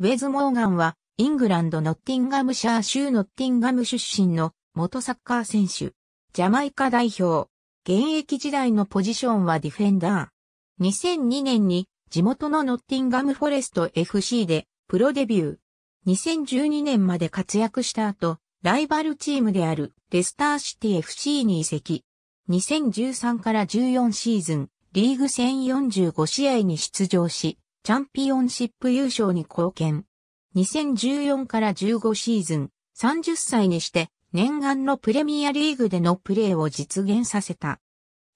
ウェズ・モーガンは、イングランド・ノッティンガムシャー州ノッティンガム出身の元サッカー選手。ジャマイカ代表。現役時代のポジションはディフェンダー。2002年に地元のノッティンガム・フォレスト FC でプロデビュー。2012年まで活躍した後、ライバルチームであるレスターシティ FC に移籍。2013から14シーズン、リーグ戦45試合に出場し、チャンピオンシップ優勝に貢献。2014から15シーズン、30歳にして念願のプレミアリーグでのプレーを実現させた。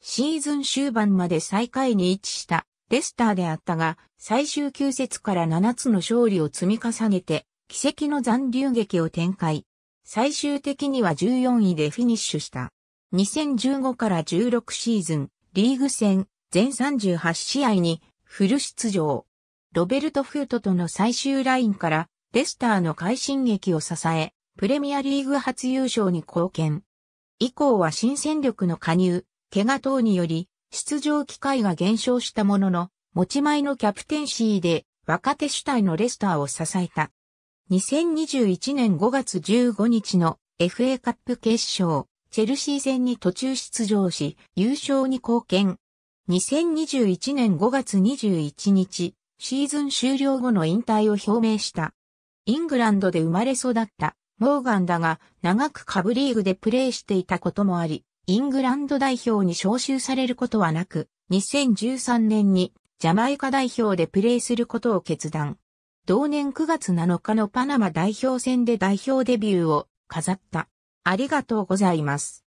シーズン終盤まで最下位に位置したレスターであったが、最終9節から7つの勝利を積み重ねて、奇跡の残留劇を展開。最終的には14位でフィニッシュした。2015から16シーズン、リーグ戦、全38試合にフル出場。ロベルト・フートとの最終ラインから、レスターの快進撃を支え、プレミアリーグ初優勝に貢献。以降は新戦力の加入、怪我等により、出場機会が減少したものの、持ち前のキャプテンシーで若手主体のレスターを支えた。2021年5月15日の FA カップ決勝、チェルシー戦に途中出場し、優勝に貢献。2021年5月21日、シーズン終了後の引退を表明した。イングランドで生まれ育ったモーガンだが長く下部リーグでプレーしていたこともあり、イングランド代表に招集されることはなく、2013年にジャマイカ代表でプレーすることを決断。同年9月7日のパナマ代表戦で代表デビューを飾った。ありがとうございます。